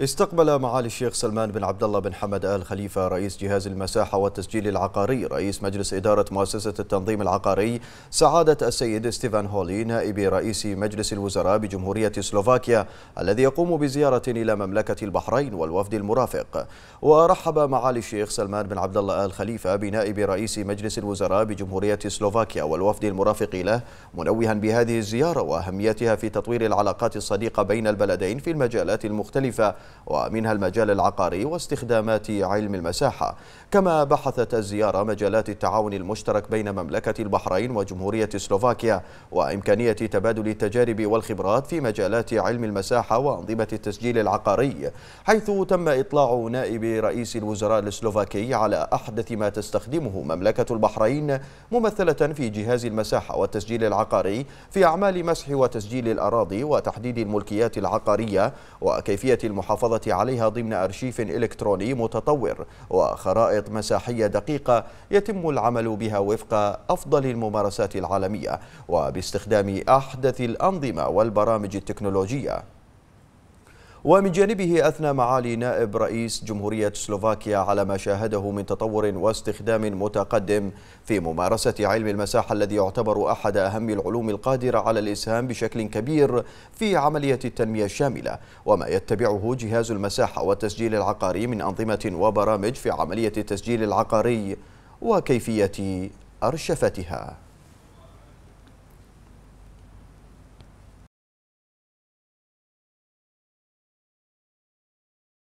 استقبل معالي الشيخ سلمان بن عبد الله بن حمد آل خليفة رئيس جهاز المساحة والتسجيل العقاري رئيس مجلس إدارة مؤسسة التنظيم العقاري سعادة السيد ستيفان هولي نائب رئيس مجلس الوزراء بجمهورية سلوفاكيا الذي يقوم بزيارة إلى مملكة البحرين والوفد المرافق ورحب معالي الشيخ سلمان بن عبد الله آل خليفة بنائب رئيس مجلس الوزراء بجمهورية سلوفاكيا والوفد المرافق له منوها بهذه الزيارة وأهميتها في تطوير العلاقات الصديقة بين البلدين في المجالات المختلفة ومنها المجال العقاري واستخدامات علم المساحة كما بحثت الزيارة مجالات التعاون المشترك بين مملكة البحرين وجمهورية سلوفاكيا وإمكانية تبادل التجارب والخبرات في مجالات علم المساحة وأنظمة التسجيل العقاري حيث تم إطلاع نائب رئيس الوزراء السلوفاكي على أحدث ما تستخدمه مملكة البحرين ممثلة في جهاز المساحة والتسجيل العقاري في أعمال مسح وتسجيل الأراضي وتحديد الملكيات العقارية وكيفية المحافظة المحافظة عليها ضمن أرشيف إلكتروني متطور وخرائط مساحية دقيقة يتم العمل بها وفق أفضل الممارسات العالمية وباستخدام أحدث الأنظمة والبرامج التكنولوجية ومن جانبه أثنى معالي نائب رئيس جمهورية سلوفاكيا على ما شاهده من تطور واستخدام متقدم في ممارسة علم المساحة الذي يعتبر أحد أهم العلوم القادرة على الإسهام بشكل كبير في عملية التنمية الشاملة وما يتبعه جهاز المساحة والتسجيل العقاري من أنظمة وبرامج في عملية التسجيل العقاري وكيفية أرشفتها